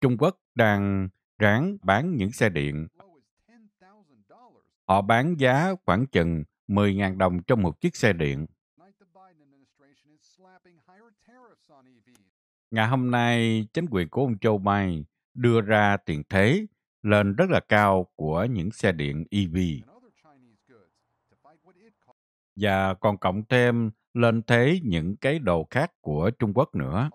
Trung Quốc đang ráng bán những xe điện. Họ bán giá khoảng chừng 10.000 đồng trong một chiếc xe điện. E Ngày hôm nay, chính quyền của ông Joe Biden đưa ra tiền thế lên rất là cao của những xe điện EV. Và còn cộng thêm lên thế những cái đồ khác của Trung Quốc nữa.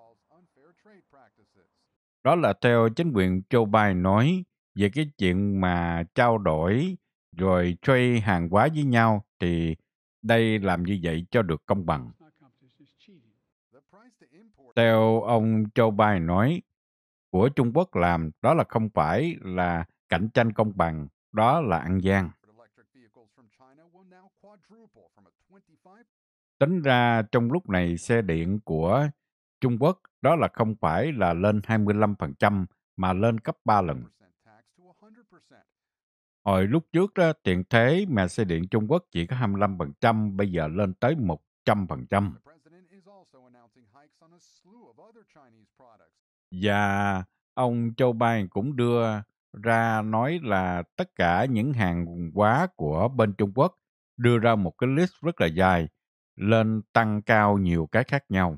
Đó là theo chính quyền Joe Biden nói về cái chuyện mà trao đổi rồi trade hàng hóa với nhau thì đây làm như vậy cho được công bằng. Theo ông Joe Biden nói, của Trung Quốc làm đó là không phải là cạnh tranh công bằng, đó là ăn gian. Tính ra trong lúc này xe điện của Trung Quốc đó là không phải là lên 25% mà lên cấp 3 lần. Hồi lúc trước đó, tiền thế mà xe điện Trung Quốc chỉ có 25%, bây giờ lên tới 100%. Và ông Joe Biden cũng đưa ra nói là tất cả những hàng hóa của bên Trung Quốc đưa ra một cái list rất là dài, lên tăng cao nhiều cái khác nhau.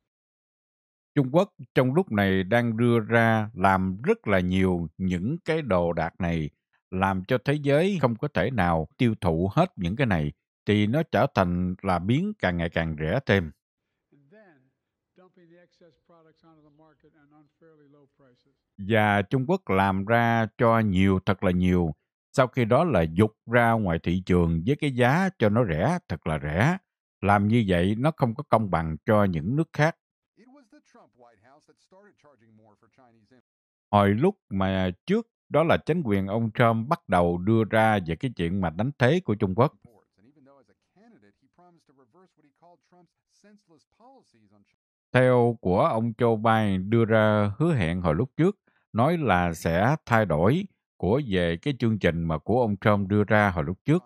Trung Quốc trong lúc này đang đưa ra làm rất là nhiều những cái đồ đạc này, làm cho thế giới không có thể nào tiêu thụ hết những cái này, thì nó trở thành là biến càng ngày càng rẻ thêm. Và Trung Quốc làm ra cho nhiều thật là nhiều, sau khi đó là dục ra ngoài thị trường với cái giá cho nó rẻ thật là rẻ. Làm như vậy nó không có công bằng cho những nước khác hồi lúc mà trước đó là chính quyền ông Trump bắt đầu đưa ra về cái chuyện mà đánh thế của Trung Quốc. Theo của ông Joe Biden đưa ra hứa hẹn hồi lúc trước, nói là sẽ thay đổi của về cái chương trình mà của ông Trump đưa ra hồi lúc trước.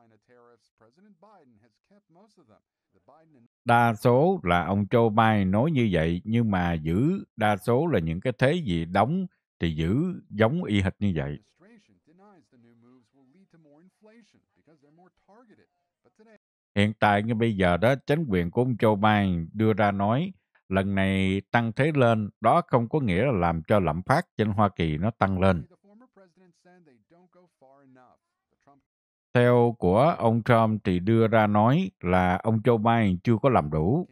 Đa số là ông Joe Biden nói như vậy, nhưng mà giữ đa số là những cái thế gì đóng thì giữ giống y hệt như vậy. Hiện tại như bây giờ đó, chính quyền của ông Joe Biden đưa ra nói lần này tăng thế lên, đó không có nghĩa là làm cho lạm phát trên Hoa Kỳ nó tăng lên. Theo của ông Trump thì đưa ra nói là ông Joe Biden chưa có làm đủ.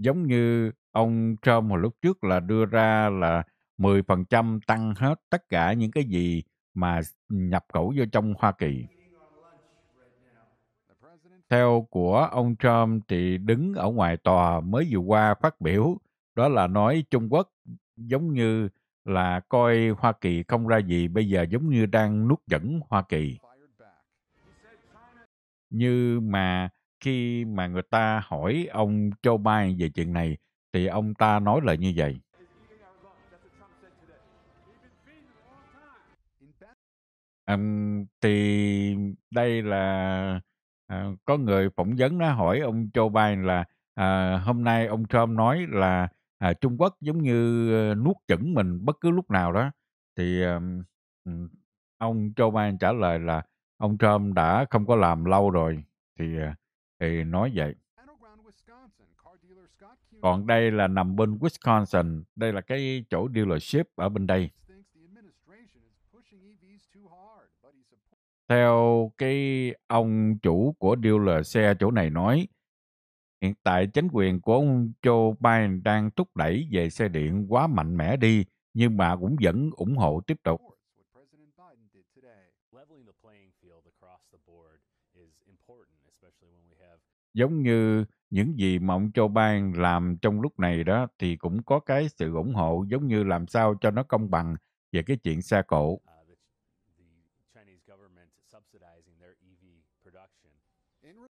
giống như ông Trump hồi lúc trước là đưa ra là 10% tăng hết tất cả những cái gì mà nhập khẩu vô trong Hoa Kỳ. Theo của ông Trump thì đứng ở ngoài tòa mới vừa qua phát biểu đó là nói Trung Quốc giống như là coi Hoa Kỳ không ra gì bây giờ giống như đang nuốt dẫn Hoa Kỳ. Như mà khi mà người ta hỏi ông Joe Biden về chuyện này thì ông ta nói lời như vậy. Um, thì đây là uh, có người phỏng vấn nó hỏi ông Joe Biden là uh, hôm nay ông Trump nói là uh, Trung Quốc giống như ờ, nuốt chửng mình bất cứ lúc nào đó thì um, ông Joe Biden trả lời là ông Trump đã không có làm lâu rồi thì uh, thì nói vậy. Còn đây là nằm bên Wisconsin, đây là cái chỗ dealership ở bên đây. E Theo cái ông chủ của dealer xe chỗ này nói, hiện tại chính quyền của ông Joe Biden đang thúc đẩy về xe điện quá mạnh mẽ đi, nhưng mà cũng vẫn ủng hộ tiếp tục giống như những gì mà ông Châu Bang làm trong lúc này đó thì cũng có cái sự ủng hộ giống như làm sao cho nó công bằng về cái chuyện xe cộ. Uh, e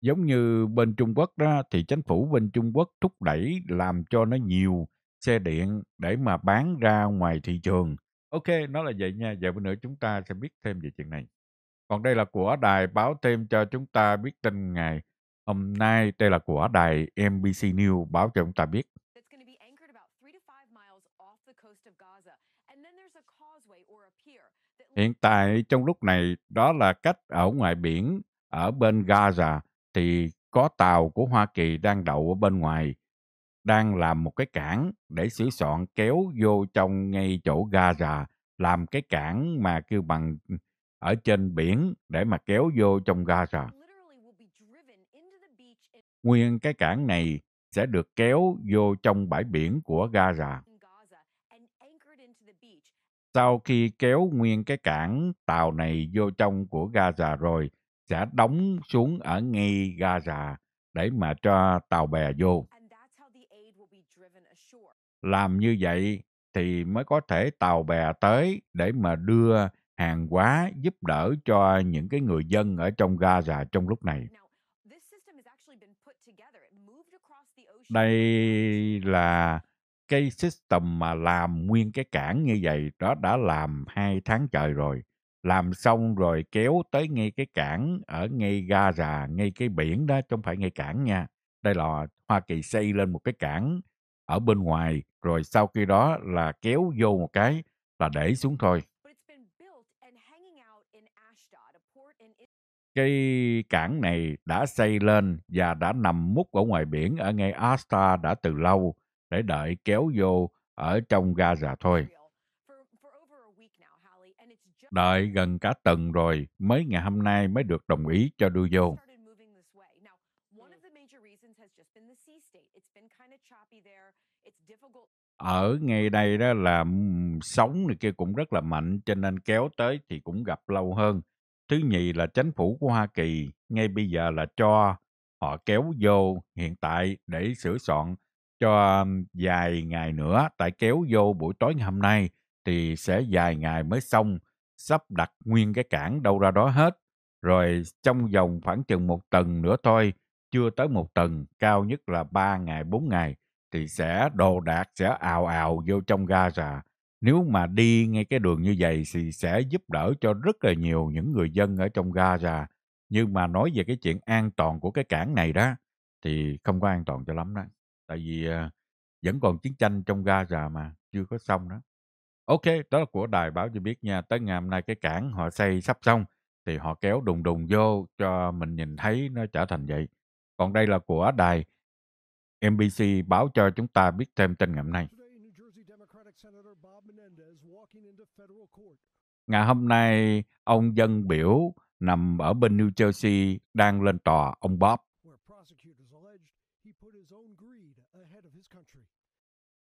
giống như bên Trung Quốc đó thì chính phủ bên Trung Quốc thúc đẩy làm cho nó nhiều xe điện để mà bán ra ngoài thị trường. Ok, nó là vậy nha. Giờ bữa nữa chúng ta sẽ biết thêm về chuyện này. Còn đây là của đài báo thêm cho chúng ta biết tin ngày Hôm nay đây là của đài NBC News báo cho chúng ta biết. Hiện tại trong lúc này đó là cách ở ngoài biển ở bên Gaza thì có tàu của Hoa Kỳ đang đậu ở bên ngoài đang làm một cái cảng để sửa soạn kéo vô trong ngay chỗ Gaza làm cái cảng mà kêu bằng ở trên biển để mà kéo vô trong Gaza nguyên cái cảng này sẽ được kéo vô trong bãi biển của Gaza. Sau khi kéo nguyên cái cảng tàu này vô trong của Gaza rồi, sẽ đóng xuống ở ngay Gaza để mà cho tàu bè vô. Làm như vậy thì mới có thể tàu bè tới để mà đưa hàng hóa giúp đỡ cho những cái người dân ở trong Gaza trong lúc này. đây là cái system mà làm nguyên cái cảng như vậy đó đã làm hai tháng trời rồi làm xong rồi kéo tới ngay cái cảng ở ngay Gaza ngay cái biển đó chứ không phải ngay cảng nha đây là Hoa Kỳ xây lên một cái cảng ở bên ngoài rồi sau khi đó là kéo vô một cái là để xuống thôi cái cảng này đã xây lên và đã nằm mút ở ngoài biển ở ngay Asta đã từ lâu để đợi kéo vô ở trong Gaza thôi. Đợi gần cả tuần rồi, mấy ngày hôm nay mới được đồng ý cho đưa vô. Ở ngay đây đó là sóng này kia cũng rất là mạnh, cho nên kéo tới thì cũng gặp lâu hơn thứ nhì là chính phủ của Hoa Kỳ ngay bây giờ là cho họ kéo vô hiện tại để sửa soạn cho vài ngày nữa tại kéo vô buổi tối ngày hôm nay thì sẽ vài ngày mới xong sắp đặt nguyên cái cảng đâu ra đó hết rồi trong vòng khoảng chừng một tuần nữa thôi chưa tới một tuần cao nhất là ba ngày bốn ngày thì sẽ đồ đạc sẽ ào ào vô trong gara nếu mà đi ngay cái đường như vậy thì sẽ giúp đỡ cho rất là nhiều những người dân ở trong Gaza. Nhưng mà nói về cái chuyện an toàn của cái cảng này đó thì không có an toàn cho lắm đó. Tại vì ờ, vẫn còn chiến tranh trong Gaza mà chưa có xong đó. Ok, đó là của đài báo cho biết nha. Tới ngày hôm nay cái cảng họ xây sắp xong thì họ kéo đùng đùng vô cho mình nhìn thấy nó trở thành vậy. Còn đây là của đài MBC báo cho chúng ta biết thêm tin ngày hôm nay. Ngày hôm nay, ông dân biểu nằm ở bên New Jersey đang lên tòa ông Bob.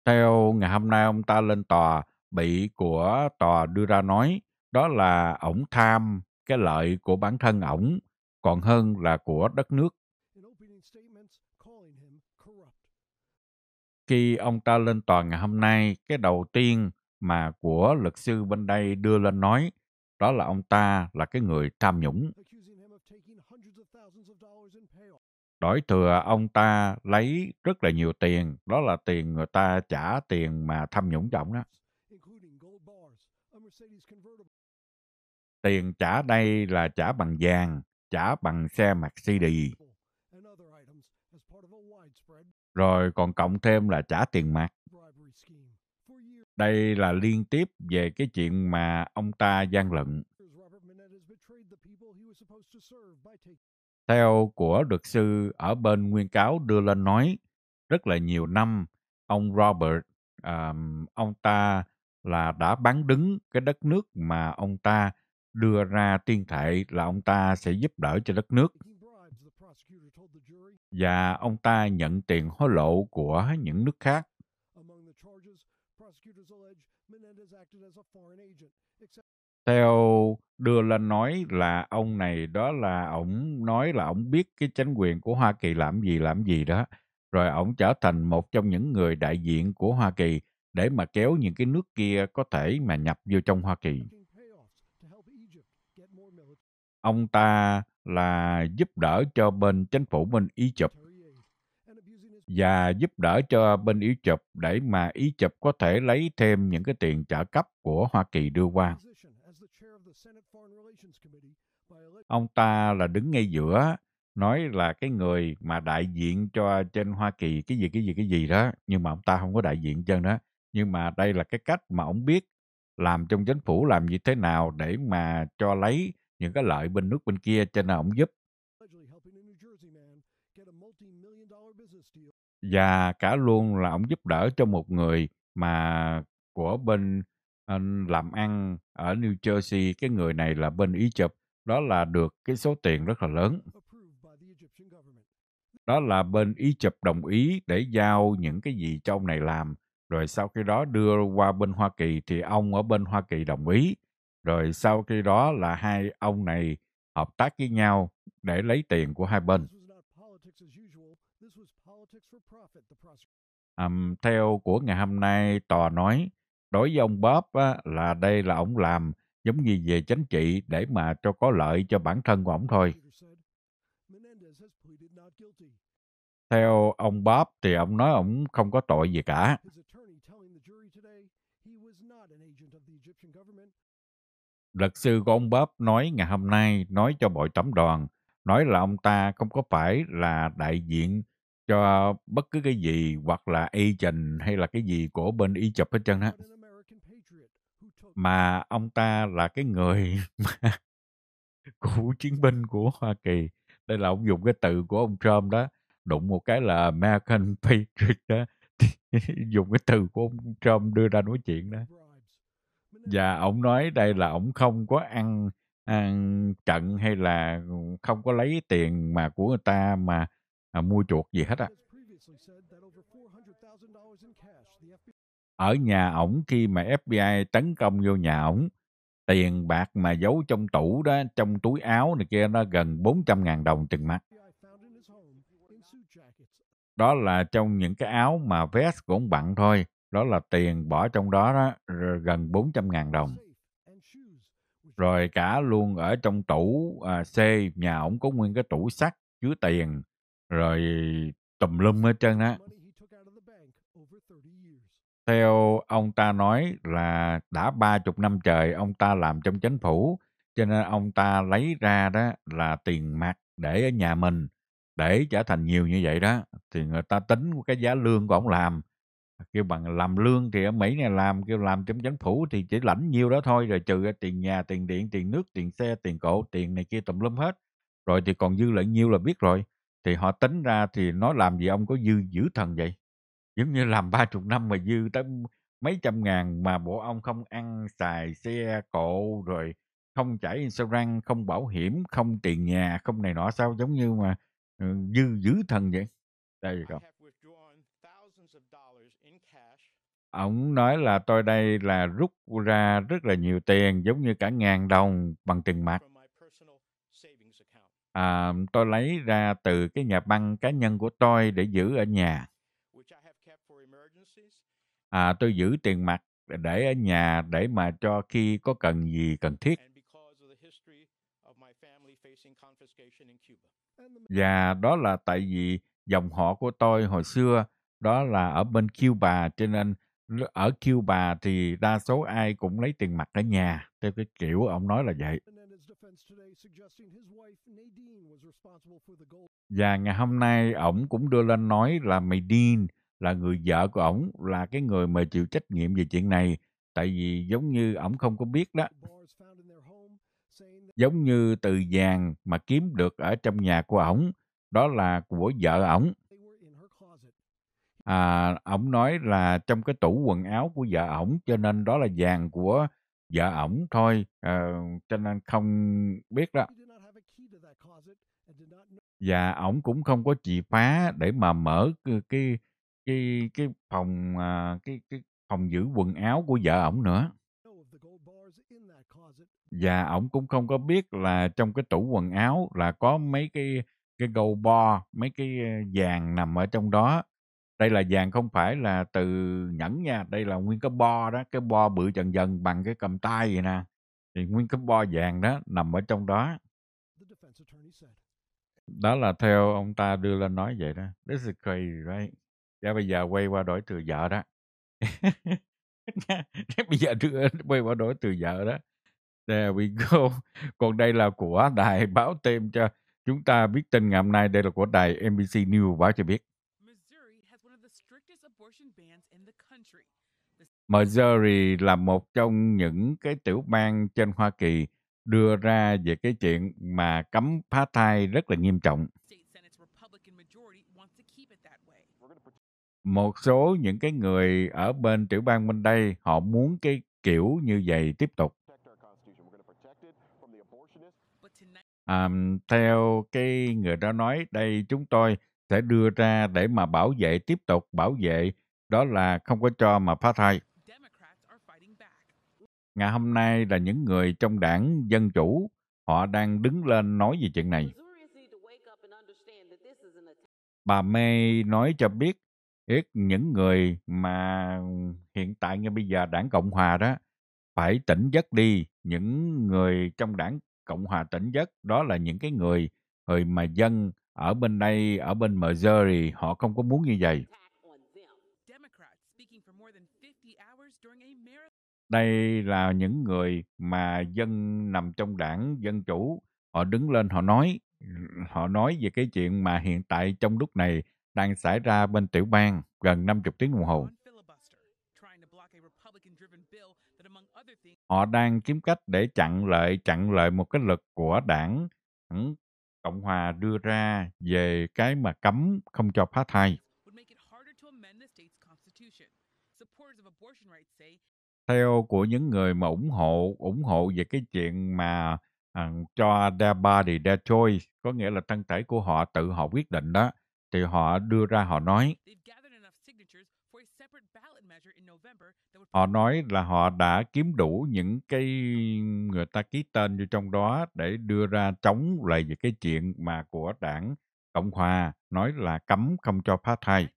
Theo ngày hôm nay ông ta lên tòa bị của tòa đưa ra nói đó là ổng tham cái lợi của bản thân ổng còn hơn là của đất nước. Khi ông ta lên tòa ngày hôm nay, cái đầu tiên mà của luật sư bên đây đưa lên nói đó là ông ta là cái người tham nhũng. Đổi thừa ông ta lấy rất là nhiều tiền, đó là tiền người ta trả tiền mà tham nhũng cho ông đó. Tiền trả đây là trả bằng vàng, trả bằng xe Mercedes. Rồi còn cộng thêm là trả tiền mặt. Đây là liên tiếp về cái chuyện mà ông ta gian lận. Theo của luật sư ở bên nguyên cáo đưa lên nói, rất là nhiều năm ông Robert, um, ông ta là đã bán đứng cái đất nước mà ông ta đưa ra tuyên thệ là ông ta sẽ giúp đỡ cho đất nước. Và ông ta nhận tiền hối lộ của những nước khác theo đưa lên nói là ông này đó là ông nói là ông biết cái chính quyền của Hoa Kỳ làm gì làm gì đó rồi ông trở thành một trong những người đại diện của Hoa Kỳ để mà kéo những cái nước kia có thể mà nhập vô trong Hoa Kỳ. Ông ta là giúp đỡ cho bên chính phủ bên Ý Chụp và giúp đỡ cho bên Ý chụp để mà Ý chụp có thể lấy thêm những cái tiền trợ cấp của Hoa Kỳ đưa qua. Ông ta là đứng ngay giữa, nói là cái người mà đại diện cho trên Hoa Kỳ cái gì cái gì cái gì đó, nhưng mà ông ta không có đại diện chân đó. Nhưng mà đây là cái cách mà ông biết làm trong chính phủ làm như thế nào để mà cho lấy những cái lợi bên nước bên kia cho nên ông giúp và cả luôn là ông giúp đỡ cho một người mà của bên ờ, làm ăn ở New Jersey, cái người này là bên Ý chụp, đó là được cái số tiền rất là lớn. Đó là bên Ý chụp đồng ý để giao những cái gì cho ông này làm, rồi sau khi đó đưa qua bên Hoa Kỳ thì ông ở bên Hoa Kỳ đồng ý, rồi sau khi đó là hai ông này hợp tác với nhau để lấy tiền của hai bên. Um, theo của ngày hôm nay, tòa nói đối với ông Bob á, là đây là ông làm giống như về chính trị để mà cho có lợi cho bản thân của ông thôi. Theo ông Bob thì ông nói ông không có tội gì cả. Luật sư của ông Bob nói ngày hôm nay nói cho bội tổng đoàn nói là ông ta không có phải là đại diện cho bất cứ cái gì hoặc là agent hay là cái gì của bên y chụp hết trơn á mà ông ta là cái người mà chiến binh của Hoa Kỳ đây là ông dùng cái từ của ông Trump đó đụng một cái là American Patriot đó dùng cái từ của ông Trump đưa ra nói chuyện đó và ông nói đây là ông không có ăn ăn trận hay là không có lấy tiền mà của người ta mà à, mua chuột gì hết á. Ở nhà ổng khi mà FBI tấn công vô nhà ổng, tiền bạc mà giấu trong tủ đó, trong túi áo này kia nó gần 400 ngàn đồng chừng mặt. Đó là trong những cái áo mà vest cũng ông bận thôi, đó là tiền bỏ trong đó, đó gần 400 ngàn đồng. Rồi cả luôn ở trong tủ à, C, nhà ổng có nguyên cái tủ sắt chứa tiền rồi tùm lum hết trơn á. Theo ông ta nói là đã ba chục năm trời ông ta làm trong chính phủ, cho nên ông ta lấy ra đó là tiền mặt để ở nhà mình để trở thành nhiều như vậy đó thì người ta tính cái giá lương của ông làm kêu bằng làm lương thì ở Mỹ này làm kêu làm trong chính phủ thì chỉ lãnh nhiêu đó thôi rồi trừ tiền nhà tiền điện tiền nước tiền xe tiền cổ tiền này kia tùm lum hết rồi thì còn dư lại nhiêu là biết rồi thì họ tính ra thì nó làm gì ông có dư giữ thần vậy giống như làm ba chục năm mà dư tới mấy trăm ngàn mà bộ ông không ăn xài xe cộ rồi không chảy insurance không bảo hiểm không tiền nhà không này nọ sao giống như mà ừ, dư giữ thần vậy đây ông nói là tôi đây là rút ra rất là nhiều tiền giống như cả ngàn đồng bằng tiền mặt à, tôi lấy ra từ cái nhà băng cá nhân của tôi để giữ ở nhà. À, tôi giữ tiền mặt để ở nhà để mà cho khi có cần gì cần thiết. Và đó là tại vì dòng họ của tôi hồi xưa đó là ở bên Cuba cho nên ở Cuba thì đa số ai cũng lấy tiền mặt ở nhà theo cái kiểu ông nói là vậy và ngày hôm nay ổng cũng đưa lên nói là Nadine là người vợ của ổng là cái người mà chịu trách nhiệm về chuyện này tại vì giống như ổng không có biết đó giống như từ vàng mà kiếm được ở trong nhà của ổng đó là của vợ ổng à ổng nói là trong cái tủ quần áo của vợ ổng cho nên đó là vàng của vợ ổng thôi à, cho nên không biết đó và ổng cũng không có chìa khóa để mà mở cái cái cái, cái phòng à, cái cái phòng giữ quần áo của vợ ổng nữa và ổng cũng không có biết là trong cái tủ quần áo là có mấy cái cái gold bar mấy cái ờ, vàng nằm ở trong đó đây là vàng không phải là từ nhẫn nha đây là nguyên cái bo đó cái bo bự dần dần bằng cái cầm tay vậy nè thì nguyên cái bo vàng đó nằm ở trong đó đó là theo ông ta đưa lên nói vậy đó this is crazy right dạ bây giờ quay qua đổi từ vợ đó bây giờ đưa quay qua đổi từ vợ đó there we go còn đây là của đài báo thêm cho chúng ta biết tin ngày hôm nay đây là của đài NBC News báo cho biết Missouri là một trong những cái tiểu bang trên Hoa Kỳ đưa ra về cái chuyện mà cấm phá thai rất là nghiêm trọng. Một số những cái người ở bên tiểu bang bên đây họ muốn cái kiểu như vậy tiếp tục. À, theo cái người đó nói, đây chúng tôi sẽ đưa ra để mà bảo vệ tiếp tục bảo vệ đó là không có cho mà phá thai ngày hôm nay là những người trong đảng Dân Chủ, họ đang đứng lên nói về chuyện này. Bà May nói cho biết, ít những người mà hiện tại như bây giờ đảng Cộng Hòa đó, phải tỉnh giấc đi, những người trong đảng Cộng Hòa tỉnh giấc, đó là những cái người, người mà dân ở bên đây, ở bên Missouri, họ không có muốn như vậy. Đây là những người mà dân nằm trong đảng Dân Chủ, họ đứng lên họ nói, họ nói về cái chuyện mà hiện tại trong lúc này đang xảy ra bên tiểu bang gần 50 tiếng đồng hồ. Họ đang kiếm cách để chặn lại chặn lại một cái lực của đảng Cộng hòa đưa ra về cái mà cấm không cho phá thai. theo của những người mà ủng hộ ủng hộ về cái chuyện mà à, cho their body their choice có nghĩa là thân thể của họ tự họ quyết định đó thì họ đưa ra họ nói họ nói là họ đã kiếm đủ những cái người ta ký tên vô trong đó để đưa ra chống lại về cái chuyện mà của đảng cộng hòa nói là cấm không cho phá thai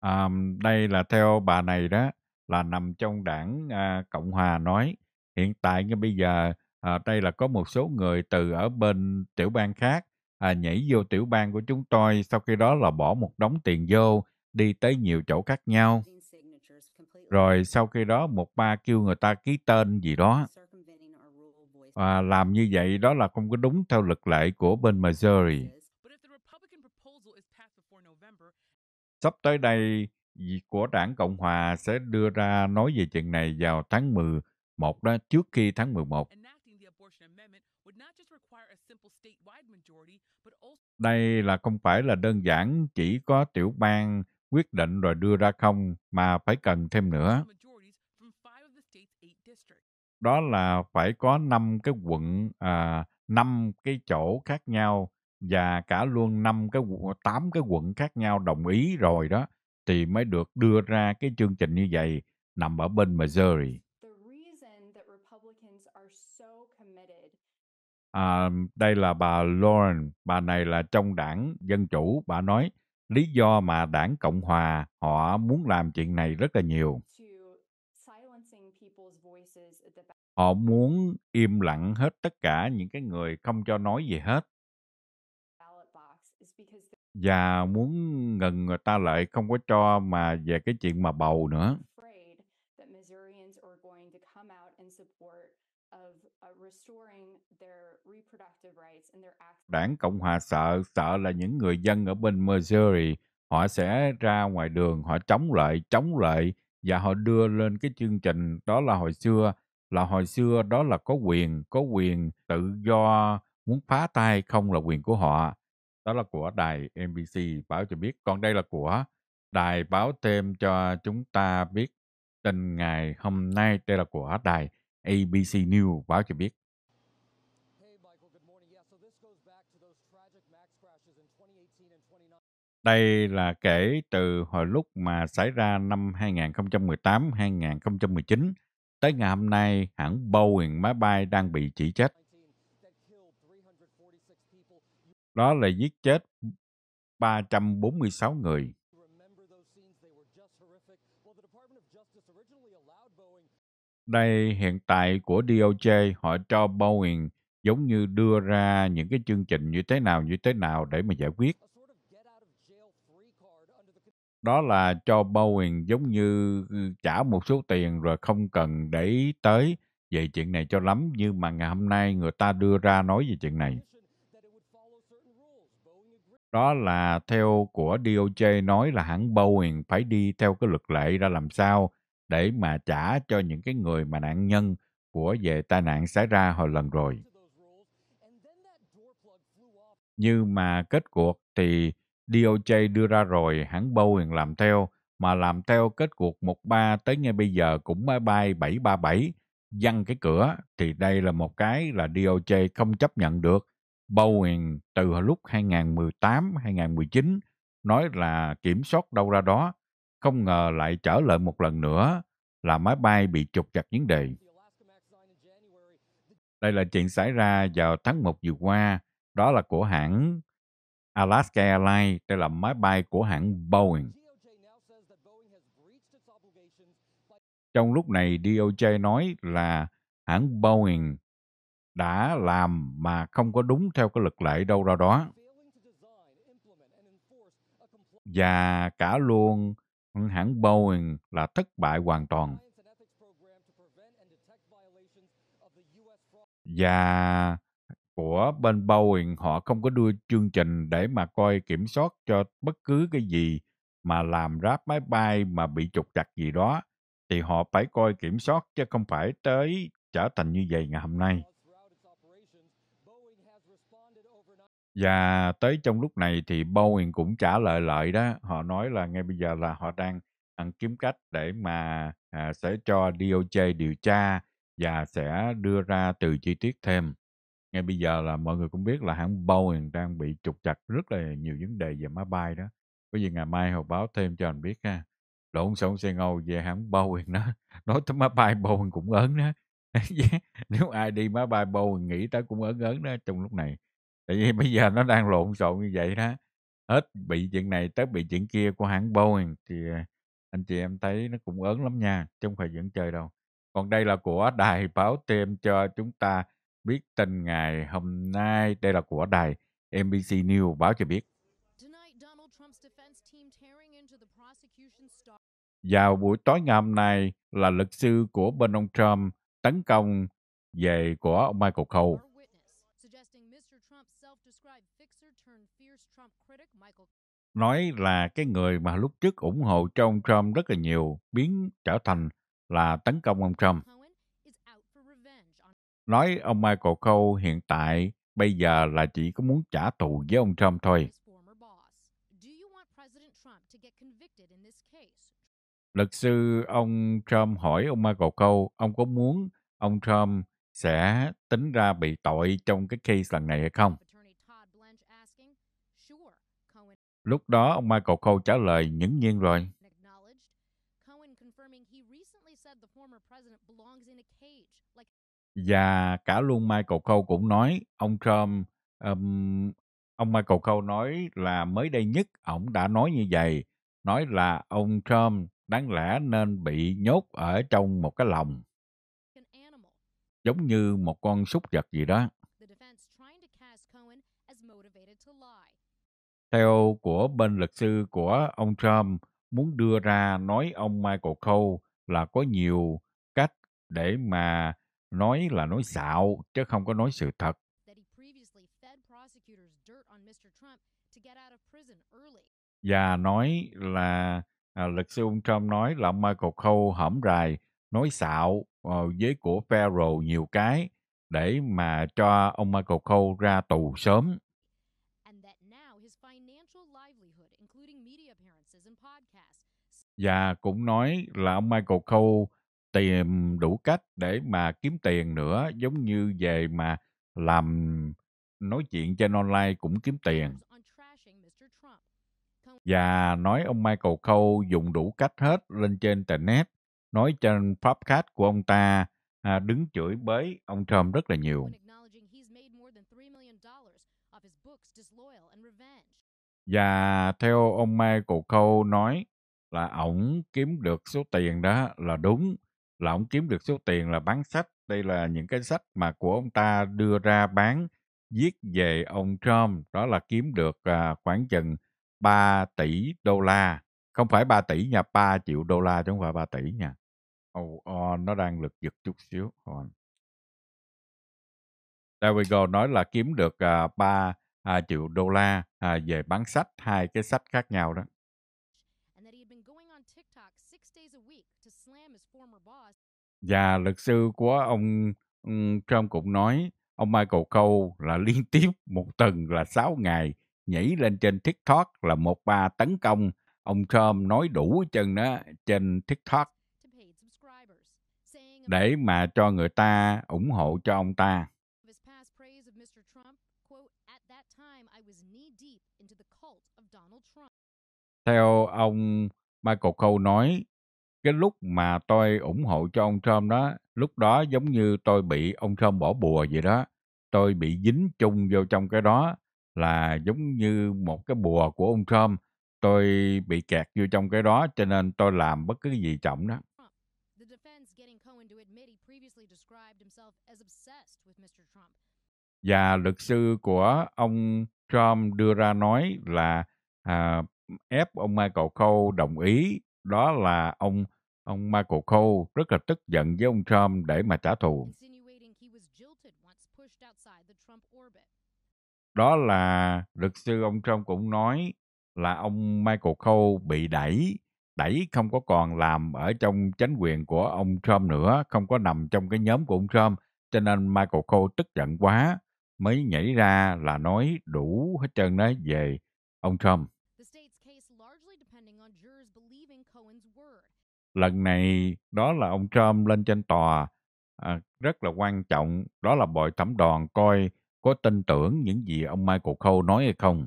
Um, đây là theo bà này đó là nằm trong đảng à, Cộng hòa nói hiện tại như bây giờ à, đây là có một số người từ ở bên tiểu bang khác à, nhảy vô tiểu bang của chúng tôi sau khi đó là bỏ một đống tiền vô đi tới nhiều chỗ khác nhau rồi sau khi đó một ba kêu người ta ký tên gì đó và làm như vậy đó là không có đúng theo luật lệ của bên Missouri sắp tới đây của đảng Cộng Hòa sẽ đưa ra nói về chuyện này vào tháng 11 đó, trước khi tháng 11. Đây là không phải là đơn giản chỉ có tiểu bang quyết định rồi đưa ra không mà phải cần thêm nữa. Đó là phải có 5 cái quận à, 5 cái chỗ khác nhau và cả luôn năm cái tám cái quận khác nhau đồng ý rồi đó thì mới được đưa ra cái chương trình như vậy nằm ở bên Missouri. À, đây là bà Lauren, bà này là trong đảng Dân Chủ, bà nói lý do mà đảng Cộng Hòa họ muốn làm chuyện này rất là nhiều. Họ muốn im lặng hết tất cả những cái người không cho nói gì hết và muốn ngừng người ta lại không có cho mà về cái chuyện mà bầu nữa. Uh, Đảng Cộng Hòa sợ, sợ là những người dân ở bên Missouri, họ sẽ ra ngoài đường, họ chống lại, chống lại, và họ đưa lên cái chương trình đó là hồi xưa, là hồi xưa đó là có quyền, có quyền tự do, muốn phá tay không là quyền của họ đó là của đài NBC báo cho biết. Còn đây là của đài báo thêm cho chúng ta biết tin ngày hôm nay. Đây là của đài ABC News báo cho biết. Đây là kể từ hồi lúc mà xảy ra năm 2018-2019 tới ngày hôm nay hãng Boeing máy bay đang bị chỉ trích đó là giết chết 346 người. Đây hiện tại của DOJ họ cho Boeing giống như đưa ra những cái chương trình như thế nào như thế nào để mà giải quyết. Đó là cho Boeing giống như ừ, trả một số tiền rồi không cần để ý tới về chuyện này cho lắm nhưng mà ngày hôm nay người ta đưa ra nói về chuyện này đó là theo của DOJ nói là hãng Boeing phải đi theo cái luật lệ ra làm sao để mà trả cho những cái người mà nạn nhân của về tai nạn xảy ra hồi lần rồi. Như mà kết cuộc thì DOJ đưa ra rồi, hãng Boeing làm theo, mà làm theo kết cuộc 13 tới ngay bây giờ cũng máy bay 737 văng cái cửa thì đây là một cái là DOJ không chấp nhận được Boeing từ lúc 2018, 2019 nói là kiểm soát đâu ra đó, không ngờ lại trở lại một lần nữa là máy bay bị trục chặt vấn đề. Đây là chuyện xảy ra vào tháng 1 vừa qua, đó là của hãng Alaska Airlines, đây là máy bay của hãng Boeing. Trong lúc này, DOJ nói là hãng Boeing đã làm mà không có đúng theo cái luật lệ đâu ra đó và cả luôn hãng Boeing là thất bại hoàn toàn. Và của bên Boeing họ không có đưa chương trình để mà coi kiểm soát cho bất cứ cái gì mà làm ráp máy bay mà bị trục trặc gì đó thì họ phải coi kiểm soát chứ không phải tới trở thành như vậy ngày hôm nay. Và tới trong lúc này thì Boeing cũng trả lời lại đó, họ nói là ngay bây giờ là họ đang ăn kiếm cách để mà à, sẽ cho DOJ điều tra và sẽ đưa ra từ chi tiết thêm. Ngay bây giờ là mọi người cũng biết là hãng Boeing đang bị trục chặt rất là nhiều vấn đề về máy bay đó. Có gì ngày mai họ báo thêm cho anh biết ha. Lộn xộn xe ngâu về hãng Boeing đó. Nói tới máy bay Boeing cũng ớn đó. Nếu ai đi máy bay Boeing nghĩ tới cũng ớn ớn đó trong lúc này tại vì bây giờ nó đang lộn xộn như vậy đó hết bị chuyện này tới bị chuyện kia của hãng Boeing thì ờ, anh chị em thấy nó cũng ớn lắm nha trong không phải chơi đâu còn đây là của đài báo thêm cho chúng ta biết tin ngày hôm nay đây là của đài NBC News báo cho biết vào buổi tối ngày hôm nay là luật sư của bên ông Trump tấn công về của ông Michael Cole nói là cái người mà lúc trước ủng hộ cho ông Trump rất là nhiều biến trở thành là tấn công ông Trump. Nói ông Michael Cohen hiện tại bây giờ là chỉ có muốn trả thù với ông Trump thôi. Luật sư ông Trump hỏi ông Michael Cohen, ông có muốn ông Trump sẽ tính ra bị tội trong cái case lần này hay không? Lúc đó ông Michael Cole trả lời những nhiên rồi. Và cả luôn Michael Cole cũng nói ông Trump um, ông Michael Cole nói là mới đây nhất ông đã nói như vậy, nói là ông Trump đáng lẽ nên bị nhốt ở trong một cái lồng giống như một con súc vật gì đó. theo của bên luật sư của ông Trump muốn đưa ra nói ông Michael Cole là có nhiều cách để mà nói là nói xạo chứ không có nói sự thật. Và nói là à, luật sư ông Trump nói là ông Michael Cole hỏng rài nói xạo ờ, với của Farrell nhiều cái để mà cho ông Michael Cole ra tù sớm. và cũng nói là ông Michael Cole tìm đủ cách để mà kiếm tiền nữa giống như về mà làm nói chuyện trên online cũng kiếm tiền và nói ông Michael Cole dùng đủ cách hết lên trên internet nói trên podcast của ông ta à, đứng chửi bới ông Trump rất là nhiều và theo ông Michael Cole nói là ổng kiếm được số tiền đó là đúng là ổng kiếm được số tiền là bán sách đây là những cái sách mà của ông ta đưa ra bán viết về ông Trump đó là kiếm được à, khoảng chừng 3 tỷ đô la không phải 3 tỷ nha 3 triệu đô la chứ không phải 3 tỷ nha oh, oh, nó đang lực giật chút xíu Hold There we go nói là kiếm được à, 3 à, triệu đô la à, về bán sách hai cái sách khác nhau đó Và luật sư của ông Trump cũng nói ông Michael Cole là liên tiếp một tuần là 6 ngày nhảy lên trên TikTok là một ba tấn công ông Trump nói đủ chân đó trên TikTok để mà cho người ta ủng hộ cho ông ta. Theo ông Michael Cole nói, cái lúc mà tôi ủng hộ cho ông Trump đó, lúc đó giống như tôi bị ông Trump bỏ bùa vậy đó. Tôi bị dính chung vô trong cái đó là giống như một cái bùa của ông Trump. Tôi bị kẹt vô trong cái đó cho nên tôi làm bất cứ gì trọng đó. Và luật sư của ông Trump đưa ra nói là à, ép ông Michael Cole đồng ý đó là ông ông Michael Cole rất là tức giận với ông Trump để mà trả thù. Đó là luật sư ông Trump cũng nói là ông Michael Cole bị đẩy, đẩy không có còn làm ở trong chính quyền của ông Trump nữa, không có nằm trong cái nhóm của ông Trump, cho nên Michael Cole tức giận quá mới nhảy ra là nói đủ hết trơn đấy về ông Trump. lần này đó là ông Trump lên trên tòa à, rất là quan trọng đó là bội thẩm đoàn coi có tin tưởng những gì ông Michael Cohen nói hay không.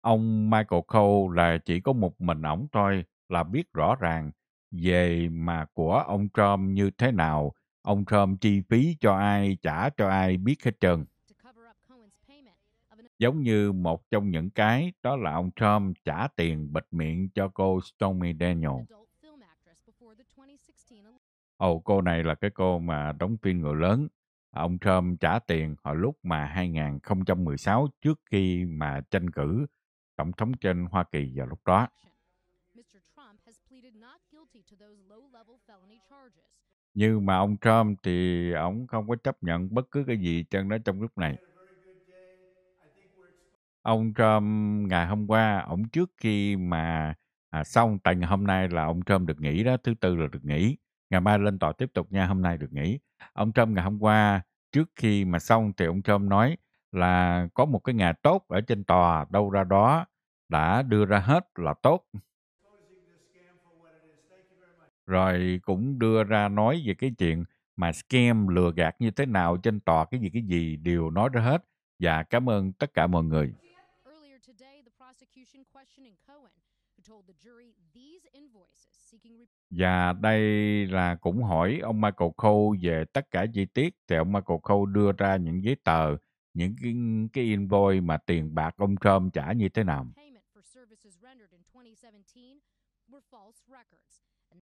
Ông Michael Cohen là chỉ có một mình ổng thôi là biết rõ ràng về mà của ông Trump như thế nào, ông Trump chi phí cho ai, trả cho ai biết hết trơn giống như một trong những cái đó là ông Trump trả tiền bịt miệng cho cô Stormy Daniels. Ồ, cô này là cái cô mà đóng phim người lớn. Ông Trump trả tiền hồi lúc mà 2016 trước khi mà tranh cử tổng thống trên Hoa Kỳ vào lúc đó. Nhưng mà ông Trump thì ông không có chấp nhận bất cứ cái gì chân đó trong lúc này ông Trump ngày hôm qua ông trước khi mà à, xong tại ngày hôm nay là ông Trump được nghỉ đó thứ tư là được nghỉ ngày mai lên tòa tiếp tục nha hôm nay được nghỉ ông Trump ngày hôm qua trước khi mà xong thì ông Trump nói là có một cái nhà tốt ở trên tòa đâu ra đó đã đưa ra hết là tốt rồi cũng đưa ra nói về cái chuyện mà scam lừa gạt như thế nào trên tòa cái gì cái gì đều nói ra hết và dạ, cảm ơn tất cả mọi người Và đây là cũng hỏi ông Michael Cole về tất cả chi tiết thì ông Michael Cole đưa ra những giấy tờ, những cái, cái invoice mà tiền bạc ông Trump trả như thế nào.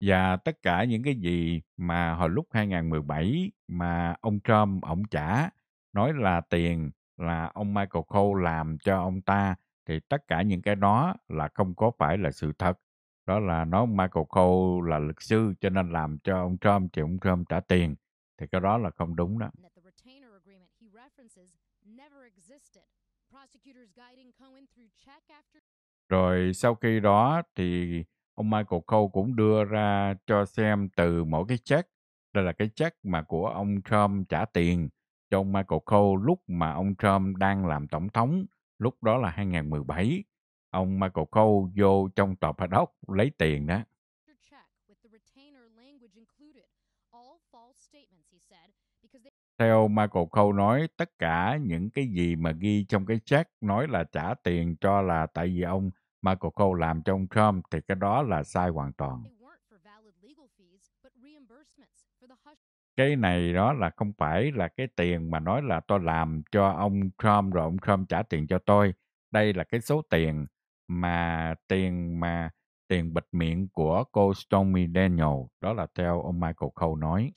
Và tất cả những cái gì mà hồi lúc 2017 mà ông Trump ông trả nói là tiền là ông Michael Cole làm cho ông ta thì tất cả những cái đó là không có phải là sự thật đó là nói ông Michael Cole là luật sư cho nên làm cho ông Trump thì ông Trump trả tiền thì cái đó là không đúng đó. Rồi sau khi đó thì ông Michael Cole cũng đưa ra cho xem từ mỗi cái check, đây là cái check mà của ông Trump trả tiền cho ông Michael Cole lúc mà ông Trump đang làm tổng thống lúc đó là 2017, ông Michael Cole vô trong tòa paddock lấy tiền đó. Theo Michael Cole nói, tất cả những cái gì mà ghi trong cái check nói là trả tiền cho là tại vì ông Michael Cole làm cho ông Trump thì cái đó là sai hoàn toàn. cái này đó là không phải là cái tiền mà nói là tôi làm cho ông Trump rồi ông Trump trả tiền cho tôi. Đây là cái số tiền mà tiền mà tiền bịt miệng của cô Stormy Daniel, đó là theo ông Michael Cohen nói.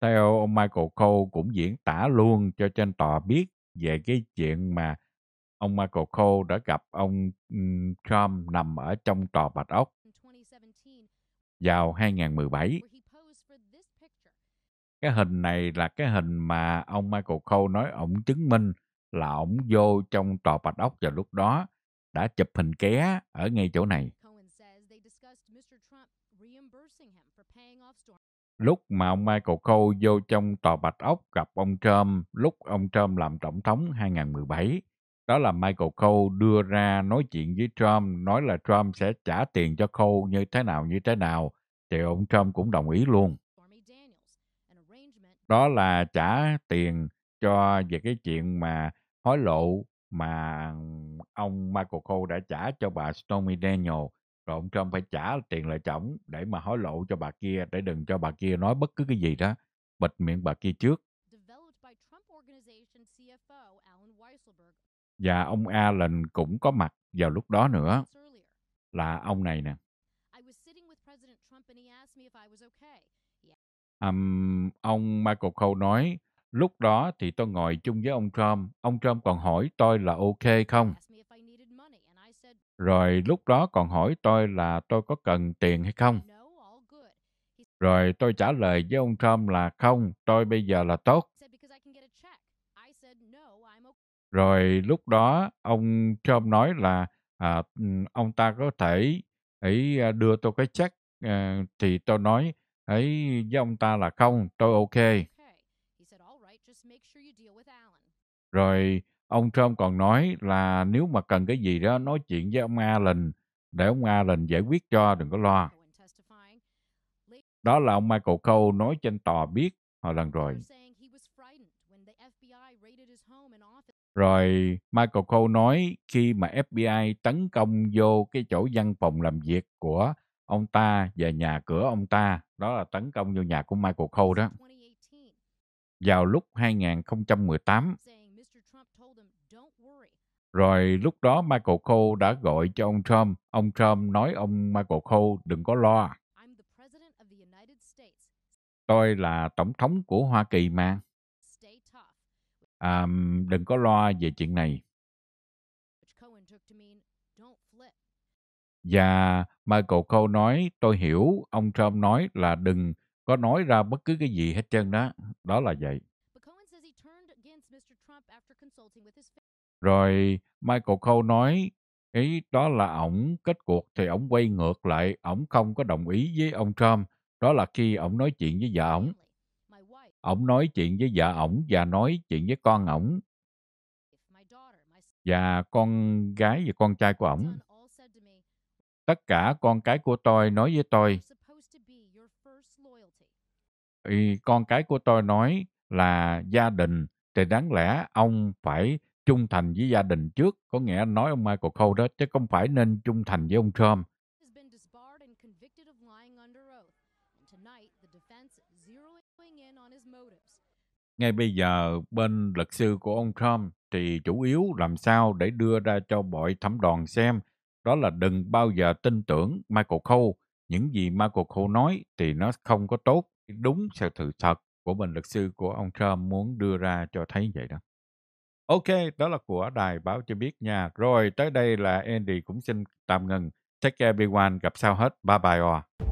Theo ông Michael Cohen cũng diễn tả luôn cho trên tòa biết về cái chuyện mà ông Michael Cohen đã gặp ông Trump nằm ở trong tòa Bạch Ốc vào 2017. Cái hình này là cái hình mà ông Michael Cole nói ông chứng minh là ông vô trong tòa bạch ốc vào lúc đó đã chụp hình ké ở ngay chỗ này. Lúc mà ông Michael Cole vô trong tòa bạch ốc gặp ông Trump lúc ông Trump làm tổng thống 2017 đó là Michael Cole đưa ra nói chuyện với Trump, nói là Trump sẽ trả tiền cho Cole như thế nào như thế nào, thì ông Trump cũng đồng ý luôn. Đó là trả tiền cho về cái chuyện mà hối lộ mà ông Michael Cole đã trả cho bà Stormy Daniels rồi ông Trump phải trả tiền lại chổng để mà hối lộ cho bà kia để đừng cho bà kia nói bất cứ cái gì đó bịt miệng bà kia trước Và ông Allen cũng có mặt vào lúc đó nữa, là ông này nè. Um, ông Michael Cole nói, lúc đó thì tôi ngồi chung với ông Trump. Ông Trump còn hỏi tôi là ok không? Rồi lúc đó còn hỏi tôi là tôi có cần tiền hay không? Rồi tôi trả lời với ông Trump là không, tôi bây giờ là tốt. Rồi lúc đó ông Trump nói là à, ông ta có thể ấy à, đưa tôi cái chắc à, thì tôi nói ấy với ông ta là không, tôi ok. Rồi ông Trump còn nói là nếu mà cần cái gì đó nói chuyện với ông Allen để ông Allen giải quyết cho, đừng có lo. Đó là ông Michael Cole nói trên tòa biết hồi lần rồi. Rồi Michael Cole nói khi mà FBI tấn công vô cái chỗ văn phòng làm việc của ông ta và nhà cửa ông ta, đó là tấn công vô nhà của Michael Cole đó. Vào lúc 2018. Rồi lúc đó Michael Cole đã gọi cho ông Trump. Ông Trump nói ông Michael Cole đừng có lo. Tôi là tổng thống của Hoa Kỳ mà à, đừng có lo về chuyện này và Michael Cole nói tôi hiểu ông Trump nói là đừng có nói ra bất cứ cái gì hết trơn đó đó là vậy rồi Michael Cole nói ý đó là ổng kết cuộc thì ổng quay ngược lại ổng không có đồng ý với ông Trump đó là khi ổng nói chuyện với vợ ổng ổng nói chuyện với vợ ổng và nói chuyện với con ổng và con gái và con trai của ổng. Tất cả con cái của tôi nói với tôi, con cái của tôi nói là gia đình thì đáng lẽ ông phải trung thành với gia đình trước, có nghĩa nói ông Michael Cole đó, chứ không phải nên trung thành với ông Trump. ngay bây giờ bên luật sư của ông Trump thì chủ yếu làm sao để đưa ra cho mọi thẩm đoàn xem đó là đừng bao giờ tin tưởng Michael Cole. Những gì Michael Cole nói thì nó không có tốt, đúng sự sự thật của bên luật sư của ông Trump muốn đưa ra cho thấy vậy đó. Ok, đó là của đài báo cho biết nha. Rồi tới đây là Andy cũng xin tạm ngừng. Take care everyone, gặp sau hết. Bye bye all.